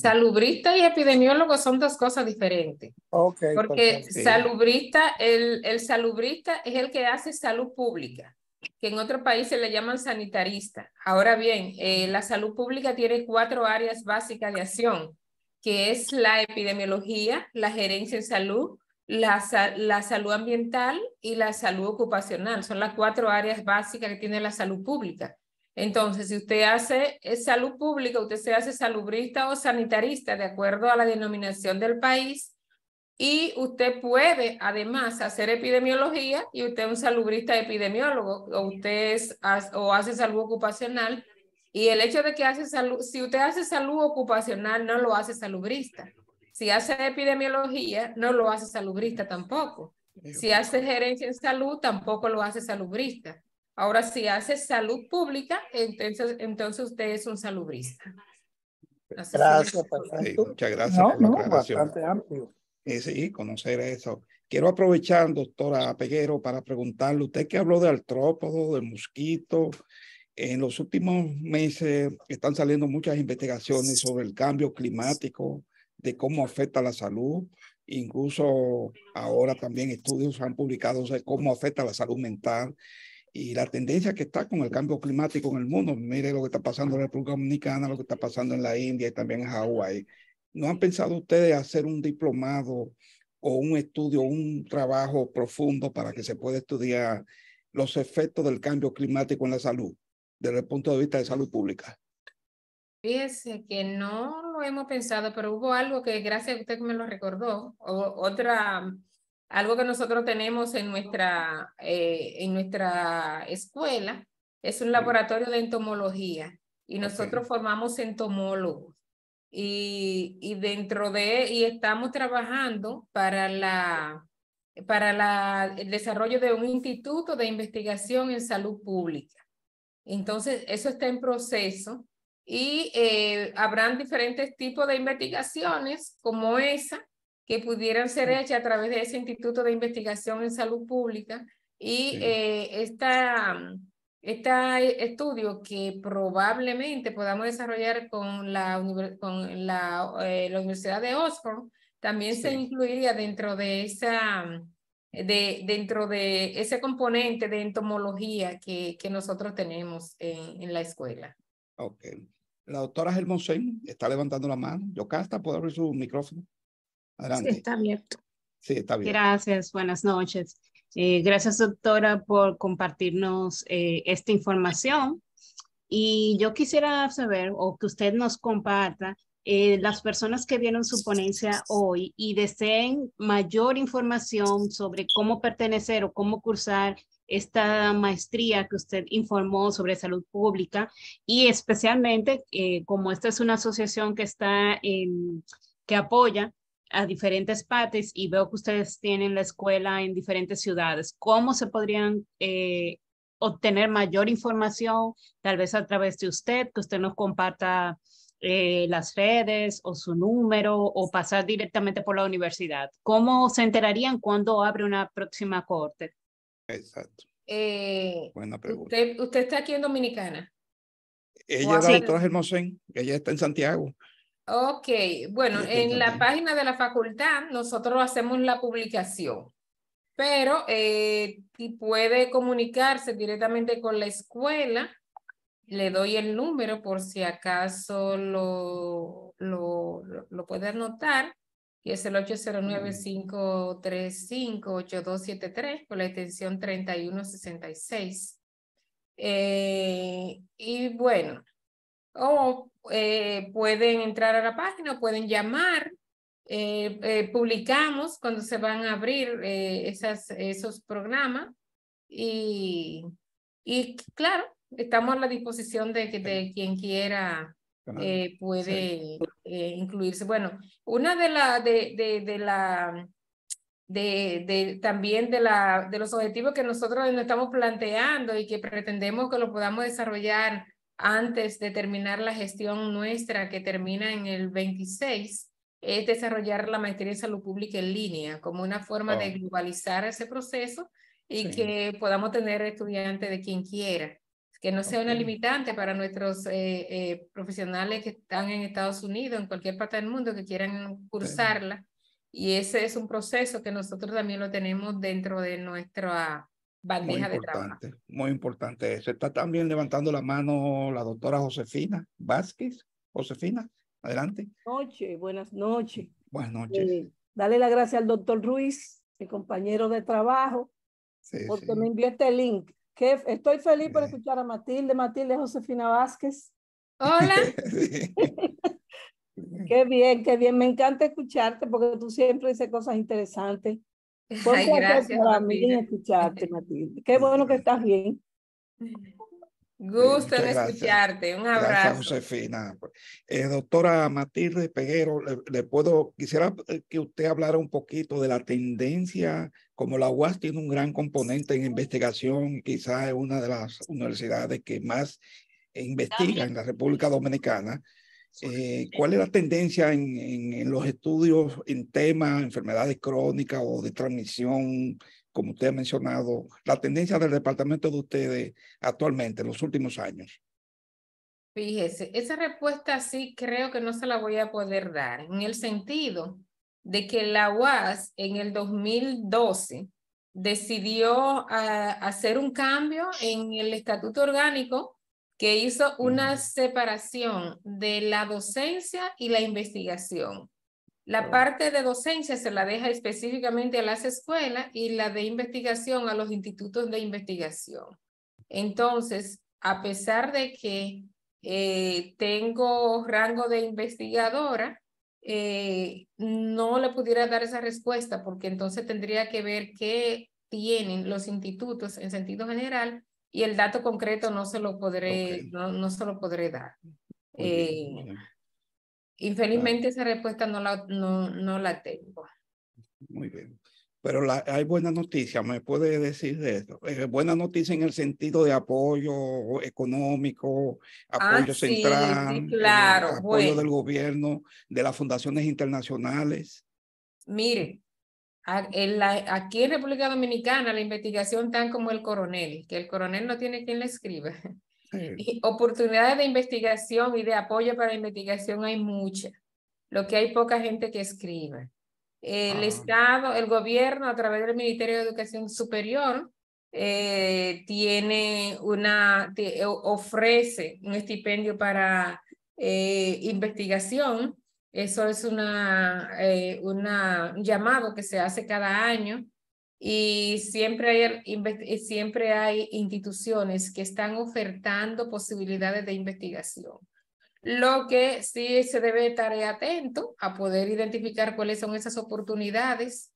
Salubrista y epidemiólogo son dos cosas diferentes. Okay, porque salubrista, el, el, salubrista es el que hace salud pública, que en otros países le llaman sanitarista. Ahora bien, eh, la salud pública tiene cuatro áreas básicas de acción, que es la epidemiología, la gerencia en salud, la, salud ambiental y la salud ocupacional. Son las cuatro áreas básicas que tiene la salud pública. Entonces, si usted hace salud pública, usted se hace salubrista o sanitarista de acuerdo a la denominación del país y usted puede además hacer epidemiología y usted es un salubrista epidemiólogo o usted es, o hace salud ocupacional. Y el hecho de que hace salud, si usted hace salud ocupacional, no lo hace salubrista. Si hace epidemiología, no lo hace salubrista tampoco. Si hace gerencia en salud, tampoco lo hace salubrista. Ahora, si hace salud pública, entonces, entonces usted es un salubrista. gracias, muchas gracias no, no, bastante amplio. sí, conocer eso. Quiero aprovechar, doctora Peguero, para preguntarle, usted que habló de artrópodo, de mosquito, en los últimos meses están saliendo muchas investigaciones sobre el cambio climático, de cómo afecta la salud. Incluso ahora también estudios han publicado sobre cómo afecta la salud mental y la tendencia que está con el cambio climático en el mundo. Mire lo que está pasando en la República Dominicana, lo que está pasando en la India y también en Hawái. ¿No han pensado ustedes hacer un diplomado o un estudio, un trabajo profundo para que se pueda estudiar los efectos del cambio climático en la salud desde el punto de vista de salud pública? Fíjese que no lo hemos pensado, pero hubo algo que gracias a usted que me lo recordó, otra, mm, algo que nosotros tenemos en nuestra, eh, en nuestra escuela, es un laboratorio de entomología y nosotros formamos entomólogos. Y, y, dentro de, y estamos trabajando para, la, para la, el desarrollo de un instituto de investigación en salud pública. Entonces, eso está en proceso y eh, habrán diferentes tipos de investigaciones como esa que pudieran ser hechas a través de ese Instituto de Investigación en Salud Pública y eh, esta, este estudio que probablemente podamos desarrollar con la, con la, la Universidad de Oxford también se incluiría dentro de esa mm, de, dentro de ese componente de entomología que, que nosotros tenemos en, en la escuela. Okay. La doctora Germonsén está levantando la mano. Yocasta, ¿puedo abrir su micrófono? Adelante. Sí, está abierto. Sí, está abierto. Gracias, buenas noches. Eh, gracias, doctora, por compartirnos eh, esta información. Y yo quisiera saber, o que usted nos comparta, eh, las personas que vieron su ponencia hoy y deseen mayor información sobre cómo pertenecer o cómo cursar esta maestría que usted informó sobre salud pública y especialmente eh, como esta es una asociación que está en, que apoya a diferentes partes y veo que ustedes tienen la escuela en diferentes ciudades. ¿Cómo se podrían eh, obtener mayor información, tal vez a través de usted, que usted nos comparta eh, las redes o su número o pasar directamente por la universidad? ¿Cómo se enterarían cuando abre una próxima corte? Exacto. Eh, Buena pregunta. Usted, está aquí en Dominicana? Ella es doctora Germosén, ella está en Santiago. Ok, bueno, en la página de la facultad nosotros hacemos la publicación, pero eh, puede comunicarse directamente con la escuela. Le doy el número por si acaso lo, lo, lo puede anotar y es el 809-535-8273 mm. con la extensión 3166. Eh, y bueno, o eh, pueden entrar a la página, pueden llamar. Eh, publicamos cuando se van a abrir esas, esos programas y, y claro, estamos a la disposición de, de quien quiera eh, puede eh, incluirse. Bueno, una de las, de, de, la, de, de, también de, la, de los objetivos que nosotros nos estamos planteando y que pretendemos que lo podamos desarrollar antes de terminar la gestión nuestra que termina en el 26 es desarrollar la maestría en salud pública en línea como una forma de oh. globalizar ese proceso y que podamos tener estudiantes de quien quiera que no sea una limitante para nuestros eh, eh, profesionales que están en Estados Unidos, en cualquier parte del mundo, que quieran cursarla. Y ese es un proceso que nosotros también lo tenemos dentro de nuestra bandeja de trabajo. Muy importante eso. Está también levantando la mano la doctora Josefina Vázquez. Josefina, adelante. Noche, buenas noches. Buenas eh, noches. dale la gracias al doctor Ruiz, el compañero de trabajo, porque me envió este link estoy feliz por escuchar a Matilde, Matilde Josefina Vázquez. Hola. qué bien, qué bien. Me encanta escucharte porque tú siempre dices cosas interesantes. gracias, mí escucharte, Matilde. Qué bueno que estás bien. Gusto en escucharte. Un abrazo. Gracias, Josefina. Eh, doctora Matilde Peguero, le, puedo, quisiera eh, que usted hablara un poquito de la tendencia, como la UAS tiene un gran componente en investigación, quizás es una de las universidades que más investiga en la República Dominicana. Eh, ¿Cuál es la tendencia en, los estudios en temas, enfermedades crónicas o de transmisión como usted ha mencionado, la tendencia del departamento de ustedes actualmente, en los últimos años? Fíjese, esa respuesta sí creo que no se la voy a poder dar, en el sentido de que la UAS en el 2012 decidió ah, hacer un cambio en el estatuto orgánico que hizo una separación de la docencia y la investigación. La parte de docencia se la deja específicamente a las escuelas y la de investigación a los institutos de investigación. Entonces, a pesar de que eh, tengo rango de investigadora, eh, no le pudiera dar esa respuesta porque entonces tendría que ver qué tienen los institutos en sentido general y el dato concreto no se lo podré, no, se lo podré dar. Eh, Infelizmente esa respuesta no la, no, no la tengo. Muy bien. Pero la, hay buena noticia, ¿me puede decir de eso? Eh, buena noticia en el sentido de apoyo económico, ah, apoyo central, eh, claro, apoyo del gobierno, de las fundaciones internacionales. Mire, en la, aquí en República Dominicana la investigación tan como el coronel, que el coronel no tiene quien le escriba oportunidades de investigación y de apoyo para investigación hay muchas. Lo que hay poca gente que escribe. El ah. Estado, el gobierno a través del Ministerio de Educación Superior eh, tiene una, ofrece un estipendio para eh, investigación. Eso es una, eh, una, un llamado que se hace cada año y siempre hay, er, siempre hay instituciones que están ofertando posibilidades de investigación. Lo que sí se debe estar atento a poder identificar cuáles son esas oportunidades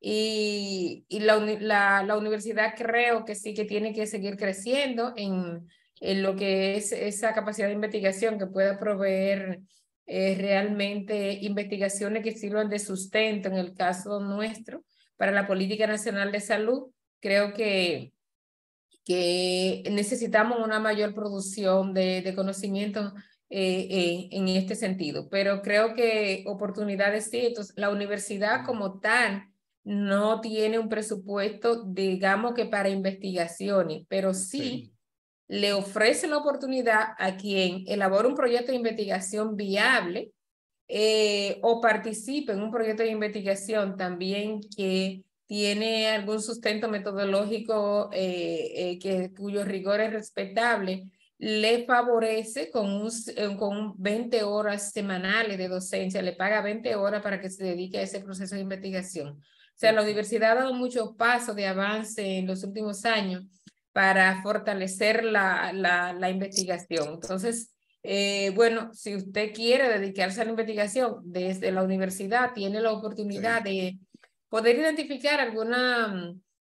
y, y la, la, la, universidad creo que sí que tiene que seguir creciendo en, en lo que es esa capacidad de investigación que pueda proveer eh, realmente investigaciones que sirvan de sustento en el caso nuestro para la Política Nacional de Salud. Creo que, que necesitamos una mayor producción de, de conocimientos eh, eh, en este sentido, pero creo que oportunidades sí. Entonces, la universidad como tal no tiene un presupuesto, digamos que para investigaciones, pero sí, le ofrece la oportunidad a quien elabore un proyecto de investigación viable eh, o participe en un proyecto de investigación también que tiene algún sustento metodológico eh, eh, que, cuyo rigor es respetable, le favorece con, un, con 20 horas semanales de docencia, le paga 20 horas para que se dedique a ese proceso de investigación. O sea, la universidad ha dado muchos pasos de avance en los últimos años para fortalecer la investigación. Entonces, eh, bueno, si usted quiere dedicarse a la investigación desde la universidad, tiene la oportunidad de poder identificar alguna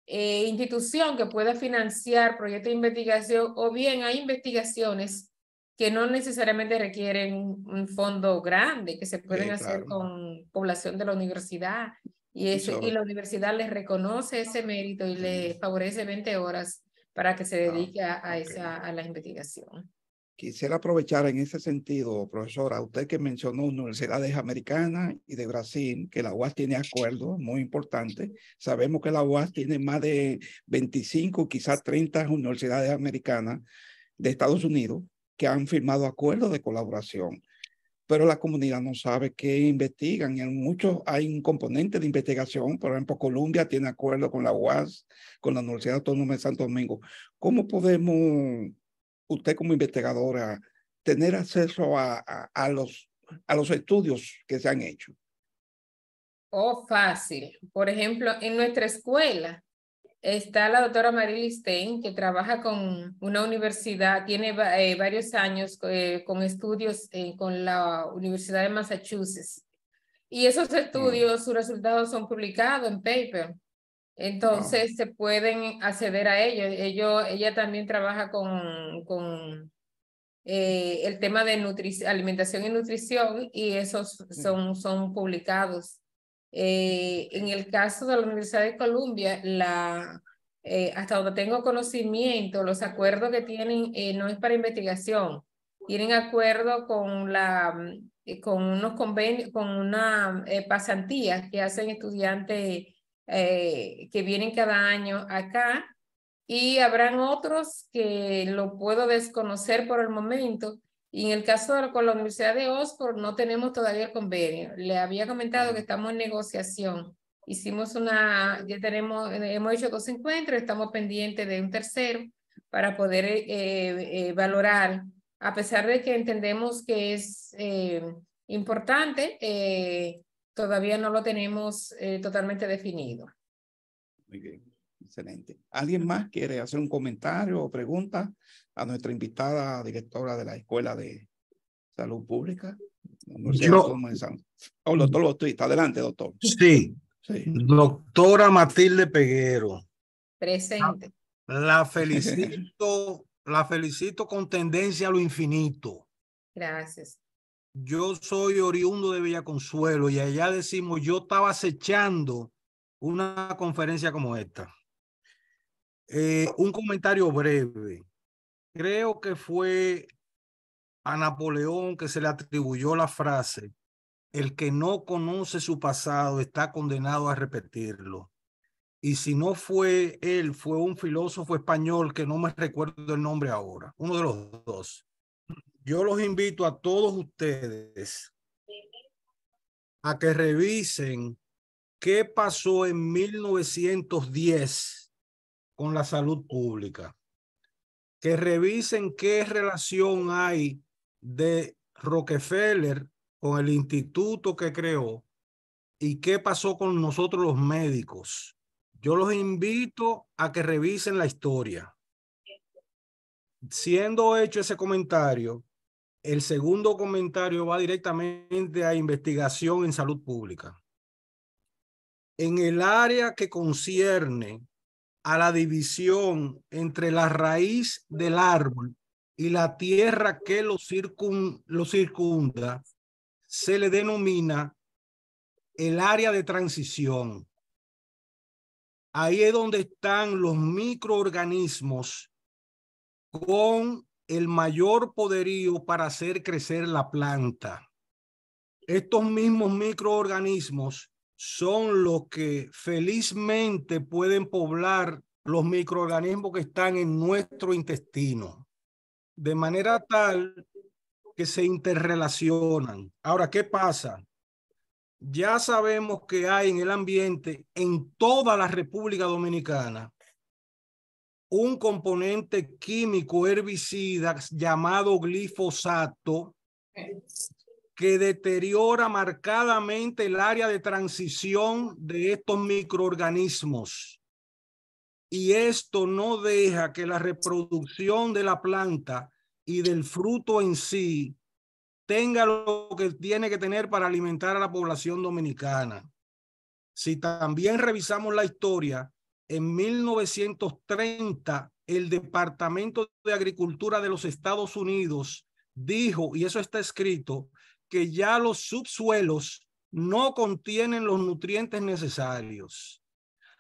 eh, institución que pueda financiar proyectos de investigación o bien hay investigaciones que no necesariamente requieren un fondo grande, que se pueden hacer con población de la universidad y, eso, y la universidad les reconoce ese mérito y les le favorece 20 horas para que se dedique a, esa, a la investigación. Quisiera aprovechar en ese sentido, profesora, usted que mencionó universidades americanas y de Brasil, que la UAS tiene acuerdos muy importantes. Sabemos que la UAS tiene más de 25, quizás 30 universidades americanas de Estados Unidos que han firmado acuerdos de colaboración. Pero la comunidad no sabe qué investigan. En muchos hay un componente de investigación. Por ejemplo, Colombia tiene acuerdo con la UAS, con la Universidad Autónoma de Santo Domingo. ¿Cómo podemos usted como investigadora, tener acceso a, a, los, a los estudios que se han hecho? Oh, fácil. Por ejemplo, en nuestra escuela está la doctora Marily Stein, que trabaja con una universidad, tiene eh, varios años eh, con estudios eh, con la Universidad de Massachusetts. Y esos mm. estudios, sus resultados son publicados en paper. Entonces se pueden acceder a ellos. ella también trabaja con, con eh, el tema de alimentación y nutrición y esos son, son publicados. Eh, en el caso de la Universidad de Columbia, la, eh, hasta donde tengo conocimiento, los acuerdos que tienen no es para investigación, tienen acuerdo con la mm, con unos convenios, con una pasantía que hacen estudiantes eh, que vienen cada año acá y habrán otros que lo puedo desconocer por el momento. Y en el caso de, con la Universidad de Oxford no tenemos todavía el convenio. Le había comentado que estamos en negociación. Hicimos una, ya tenemos, hemos hecho dos encuentros, estamos pendientes de un tercero para poder eh, eh, valorar, a pesar de que entendemos que es eh, importante todavía no lo tenemos eh, totalmente definido. Muy bien, excelente. ¿Alguien más quiere hacer un comentario o pregunta a nuestra invitada directora de la Escuela de Salud Pública? Yo, oh, doctor, está adelante, doctor. Sí, Doctora Matilde Peguero. Presente. felicito, la felicito con tendencia a lo infinito. Gracias. Yo soy oriundo de Villaconsuelo y allá decimos, yo estaba acechando una conferencia como esta. Eh, un comentario breve. Creo que fue a Napoleón que se le atribuyó la frase, el que no conoce su pasado está condenado a repetirlo. Y si no fue él, fue un filósofo español que no me recuerdo el nombre ahora, uno de los dos yo los invito a todos ustedes a que revisen qué pasó en 1910 con la salud pública, que revisen qué relación hay de Rockefeller con el instituto que creó y qué pasó con nosotros los médicos. Yo los invito a que revisen la historia. Siendo hecho ese comentario, el segundo comentario va directamente a investigación en salud pública. En el área que concierne a la división entre la raíz del árbol y la tierra que lo, circunda, se le denomina el área de transición. Ahí es donde están los microorganismos con el mayor poderío para hacer crecer la planta. Estos mismos microorganismos son los que felizmente pueden poblar los microorganismos que están en nuestro intestino, de manera tal que se interrelacionan. Ahora, ¿qué pasa? Ya sabemos que hay en el ambiente, en toda la República Dominicana, un componente químico herbicida llamado glifosato que deteriora marcadamente el área de transición de estos microorganismos. Y esto no deja que la reproducción de la planta y del fruto en sí tenga lo que tiene que tener para alimentar a la población dominicana. Si también revisamos la historia, en 1930 el Departamento de Agricultura de los Estados Unidos dijo, y eso está escrito, que ya los subsuelos no contienen los nutrientes necesarios.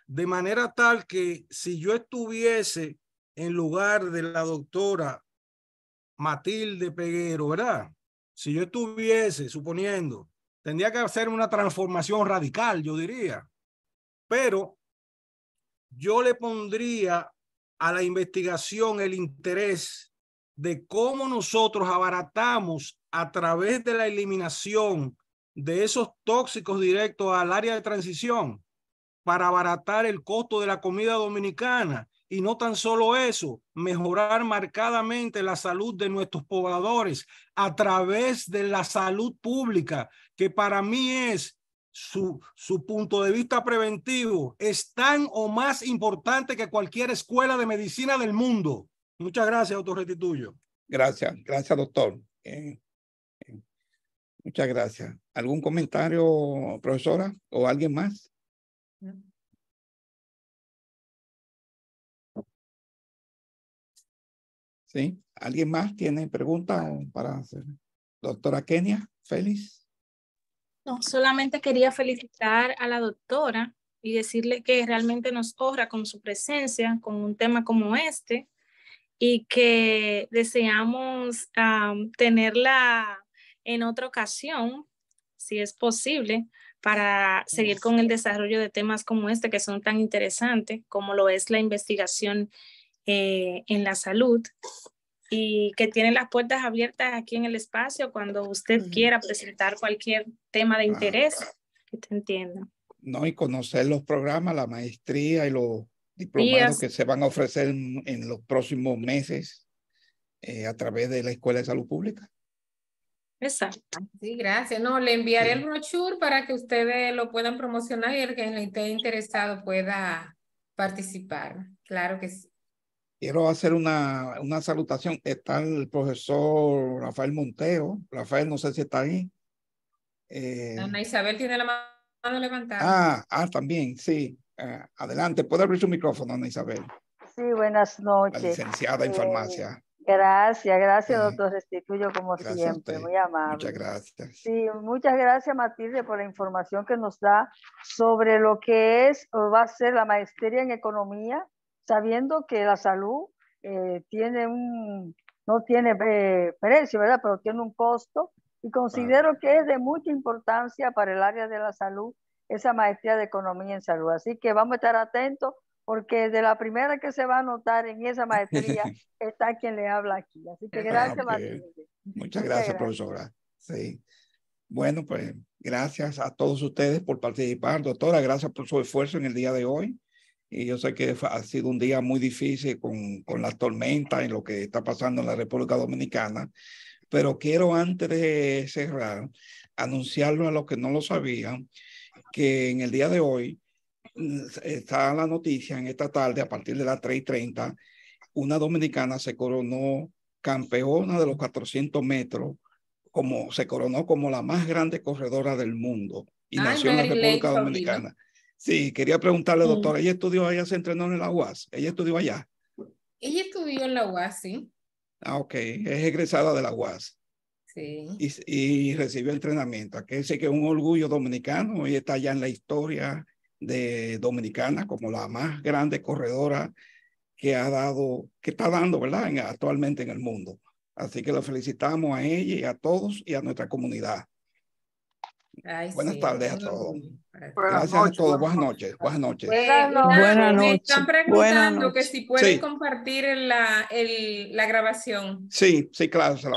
De manera tal que si yo estuviese en lugar de la doctora Matilde Peguero, ¿verdad? Si yo estuviese, suponiendo, tendría que hacer una transformación radical, yo diría. Pero yo le pondría a la investigación el interés de cómo nosotros abaratamos a través de la eliminación de esos tóxicos directos al área de transición para abaratar el costo de la comida dominicana. Y no tan solo eso, mejorar marcadamente la salud de nuestros pobladores a través de la salud pública, que para mí es su, su punto de vista preventivo es tan o más importante que cualquier escuela de medicina del mundo. Muchas gracias, doctor Restituyo. Gracias, gracias, doctor. Eh, eh, muchas gracias. ¿Algún comentario, profesora, o alguien más? ¿Sí? ¿Alguien más tiene preguntas para hacer? Doctora Kenia, Félix. No, solamente quería felicitar a la doctora y decirle que realmente nos honra con su presencia, con un tema como este, y que deseamos tenerla en otra ocasión, si es posible, para seguir con el desarrollo de temas como este que son tan interesantes, como lo es la investigación eh, en la salud y que tiene las puertas abiertas aquí en el espacio cuando usted quiera presentar cualquier tema de ah. interés que te entienda. No, y conocer los programas, la maestría y los diplomados que se van a ofrecer en, los próximos meses eh, a través de la Escuela de Salud Pública. Exacto. Sí, gracias. No, le enviaré el brochure para que ustedes lo puedan promocionar y el que esté interesado pueda participar. Claro que sí. Quiero hacer una, una salutación. Está el profesor Rafael Monteo. Rafael, no sé si está ahí. Eh, Ana Isabel tiene la mano levantada. Ah, ah también, sí. Ah, adelante, puede abrir su micrófono, Ana Isabel. Sí, buenas noches. licenciada en eh, farmacia. Gracias, gracias, doctor Restituyo, como siempre, muy amable. Muchas gracias. Sí, muchas gracias, Matilde, por la información que nos da sobre lo que es o va a ser la maestría en economía sabiendo que la salud eh, tiene un, no tiene eh, precio, ¿verdad? Pero tiene un costo y considero que es de mucha importancia para el área de la salud esa maestría de economía en salud. Así que vamos a estar atentos porque de la primera que se va a notar en esa maestría está quien le habla aquí. Así que ah, gracias, Muchas, gracias, gracias, profesora. Sí. Bueno, pues gracias a todos ustedes por participar, doctora. Gracias por su esfuerzo en el día de hoy. Y yo sé que ha sido un día muy difícil con, con las tormentas y lo que está pasando en la República Dominicana, pero quiero antes de cerrar anunciarlo a los que no lo sabían, que en el día de hoy mm, está la noticia en esta tarde a partir de las 3.30, una dominicana se coronó campeona de los 400 metros, como se coronó como la más grande corredora del mundo y nació en la República Dominicana. Sí, quería preguntarle, doctora, ¿ella estudió allá, se entrenó en la UAS? ¿Ella estudió allá? Ella estudió en la UAS, sí. Ah, ok, es egresada de la UAS. Sí. Y, y recibió entrenamiento. Aquí sé que es un orgullo dominicano y está ya en la historia de Dominicana como la más grande corredora que ha dado, que está dando, ¿verdad? actualmente en el mundo. Así que la felicitamos a ella y a todos y a nuestra comunidad buenas tardes a todos. Gracias a todos. Buenas noches. Buenas noches. Buenas noches. Me están preguntando que si pueden compartir la, la grabación. Sí, sí, claro, se